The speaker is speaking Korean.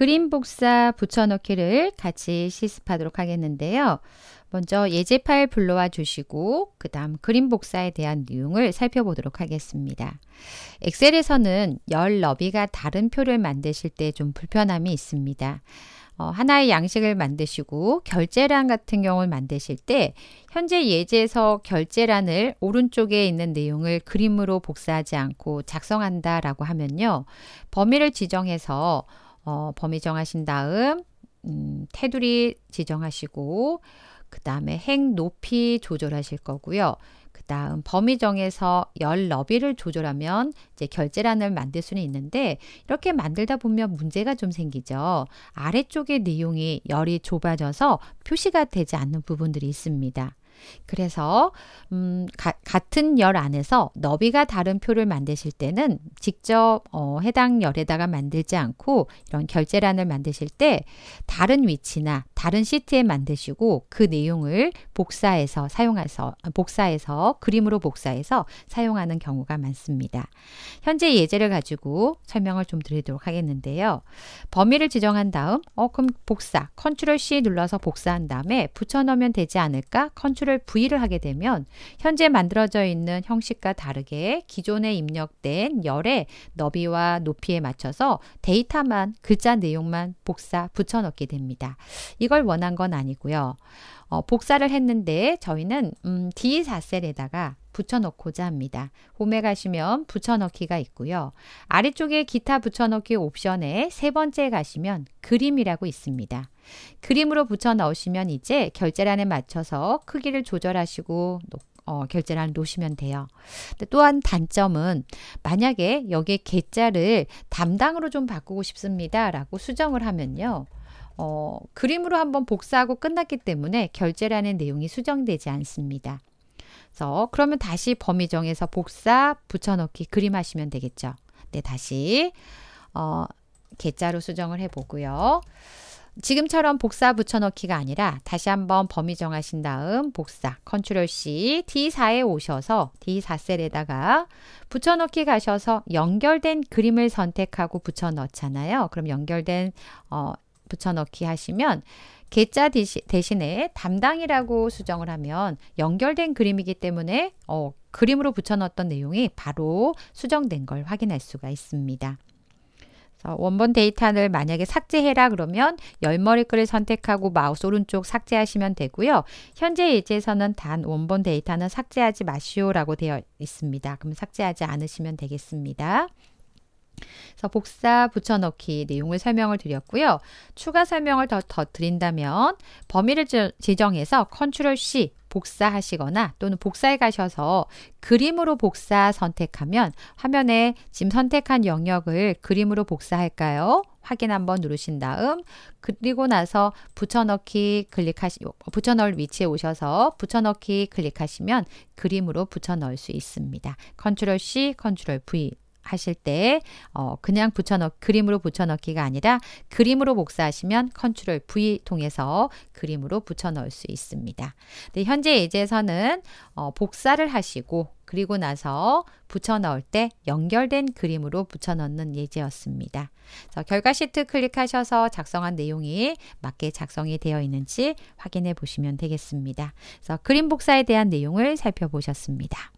그림 복사 붙여넣기를 같이 실습하도록 하겠는데요. 먼저 예제 파일 불러와 주시고 그 다음 그림 복사에 대한 내용을 살펴보도록 하겠습니다. 엑셀에서는 열 너비가 다른 표를 만드실 때 좀 불편함이 있습니다. 어, 하나의 양식을 만드시고 결제란 같은 경우를 만드실 때 현재 예제에서 결제란을 오른쪽에 있는 내용을 그림으로 복사하지 않고 작성한다라고 하면요. 범위를 지정해서 어, 범위 정하신 다음 음, 테두리 지정하시고 그 다음에 행 높이 조절하실 거고요. 그 다음 범위 정해서 열 너비를 조절하면 이제 결제란을 만들 수는 있는데 이렇게 만들다 보면 문제가 좀 생기죠. 아래쪽의 내용이 열이 좁아져서 표시가 되지 않는 부분들이 있습니다. 그래서 음, 가, 같은 열 안에서 너비가 다른 표를 만드실 때는 직접 어, 해당 열에다가 만들지 않고 이런 결제란을 만드실 때 다른 위치나 다른 시트에 만드시고 그 내용을 복사해서 사용해서 복사해서 그림으로 복사해서 사용하는 경우가 많습니다. 현재 예제를 가지고 설명을 좀 드리도록 하겠는데요. 범위를 지정한 다음 어 그럼 복사 컨트롤 C 눌러서 복사한 다음에 붙여넣으면 되지 않을까? 컨트롤 산출을 부의를 하게 되면 현재 만들어져 있는 형식과 다르게 기존에 입력된 열의 너비와 높이에 맞춰서 데이터만 글자 내용만 복사 붙여넣게 됩니다. 이걸 원한 건 아니고요. 어, 복사를 했는데 저희는 음, D4셀에다가 붙여넣고자 합니다. 홈에 가시면 붙여넣기가 있고요. 아래쪽에 기타 붙여넣기 옵션에 세 번째 가시면 그림이라고 있습니다. 그림으로 붙여 넣으시면 이제 결제란에 맞춰서 크기를 조절하시고 어, 결제란을 놓으시면 돼요. 또한 단점은 만약에 여기에 계자를 담당으로 좀 바꾸고 싶습니다. 라고 수정을 하면요. 어, 그림으로 한번 복사하고 끝났기 때문에 결제라는 내용이 수정되지 않습니다. 그래서 그러면 다시 범위 정에서 복사 붙여넣기 그림하시면 되겠죠. 네, 다시 어, 개자로 수정을 해보고요. 지금처럼 복사 붙여넣기가 아니라 다시 한번 범위 정하신 다음 복사 컨트롤 C D4에 오셔서 D4셀에다가 붙여넣기 가셔서 연결된 그림을 선택하고 붙여넣잖아요. 그럼 연결된 어, 붙여넣기 하시면 개자 대신에 담당이라고 수정을 하면 연결된 그림이기 때문에 어, 그림으로 붙여넣었던 내용이 바로 수정된 걸 확인할 수가 있습니다. 원본 데이터를 만약에 삭제해라 그러면 열머리글을 선택하고 마우스 오른쪽 삭제하시면 되고요. 현재 예제에서는 단 원본 데이터는 삭제하지 마시오라고 되어 있습니다. 그럼 삭제하지 않으시면 되겠습니다. 그래서 복사 붙여넣기 내용을 설명을 드렸고요. 추가 설명을 더, 더 드린다면 범위를 지정해서 컨트롤 C 복사하시거나 또는 복사에 가셔서 그림으로 복사 선택하면 화면에 지금 선택한 영역을 그림으로 복사할까요? 확인 한번 누르신 다음 그리고 나서 붙여넣기 클릭하시 붙여넣을 위치에 오셔서 붙여넣기 클릭하시면 그림으로 붙여넣을 수 있습니다. 컨트롤 C, 컨트롤 V 하실 때 어, 그냥 붙여넣 그림으로 붙여넣기가 아니라 그림으로 복사하시면 컨트롤 V 통해서 그림으로 붙여넣을 수 있습니다. 근데 현재 예제에서는 어, 복사를 하시고 그리고 나서 붙여넣을 때 연결된 그림으로 붙여넣는 예제였습니다. 결과 시트 클릭하셔서 작성한 내용이 맞게 작성이 되어 있는지 확인해 보시면 되겠습니다. 그래서 그림 복사에 대한 내용을 살펴보셨습니다.